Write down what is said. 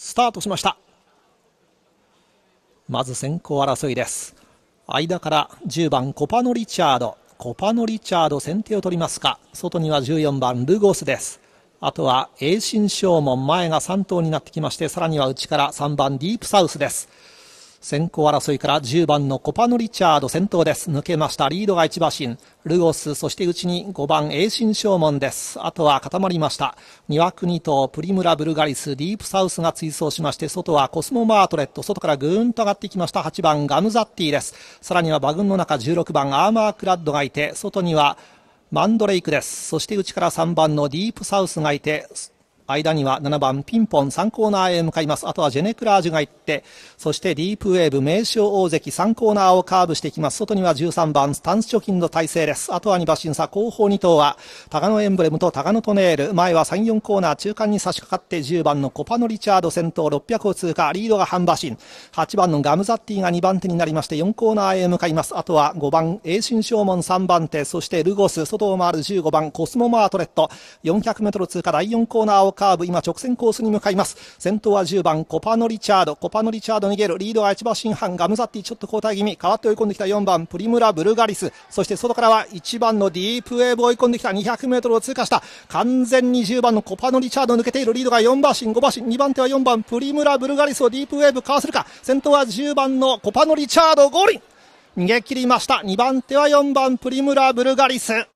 スタートしましたまず先行争いです間から10番コパノ・リチャードコパノ・リチャード先手を取りますか外には14番ルゴスですあとは栄新正門前が3頭になってきましてさらには内から3番ディープサウスです先行争いから10番のコパノ・リチャード先頭です。抜けました。リードが1馬身。ルゴス、そして内に5番、ョー正門です。あとは固まりました。2枠2頭、プリムラ・ブルガリス、ディープサウスが追走しまして、外はコスモ・マートレット、外からぐーんと上がってきました。8番、ガムザッティです。さらには馬群の中16番、アーマー・クラッドがいて、外にはマンドレイクです。そして内から3番のディープサウスがいて、間には7番ピンポン3コーナーへ向かいます。あとはジェネクラージュが行って、そしてディープウェーブ名称大関3コーナーをカーブしていきます。外には13番スタンス貯金の体勢です。あとは2馬身差後方2頭は、タガノエンブレムとタガノトネール。前は3、4コーナー中間に差し掛かって10番のコパノリチャード先頭600を通過。リードが半馬身。8番のガムザッティが2番手になりまして4コーナーへ向かいます。あとは5番英新正門3番手、そしてルゴス、外を回る15番コスモマートレット。400メートル通過第4コーナーをカーブ、今直線コースに向かいます。先頭は10番、コパノ・リチャード。コパノ・リチャード逃げる。リードは1馬身半、ガムザッティ、ちょっと交代気味。変わって追い込んできた4番、プリムラ・ブルガリス。そして外からは1番のディープウェーブ追い込んできた。200メートルを通過した。完全に10番のコパノ・リチャード抜けている。リードが4馬身、5馬身。2番手は4番、プリムラ・ブルガリスをディープウェーブかわせるか。先頭は10番のコパノ・リチャード、ゴーン逃げ切りました。2番手は4番、プリムラ・ブルガリス。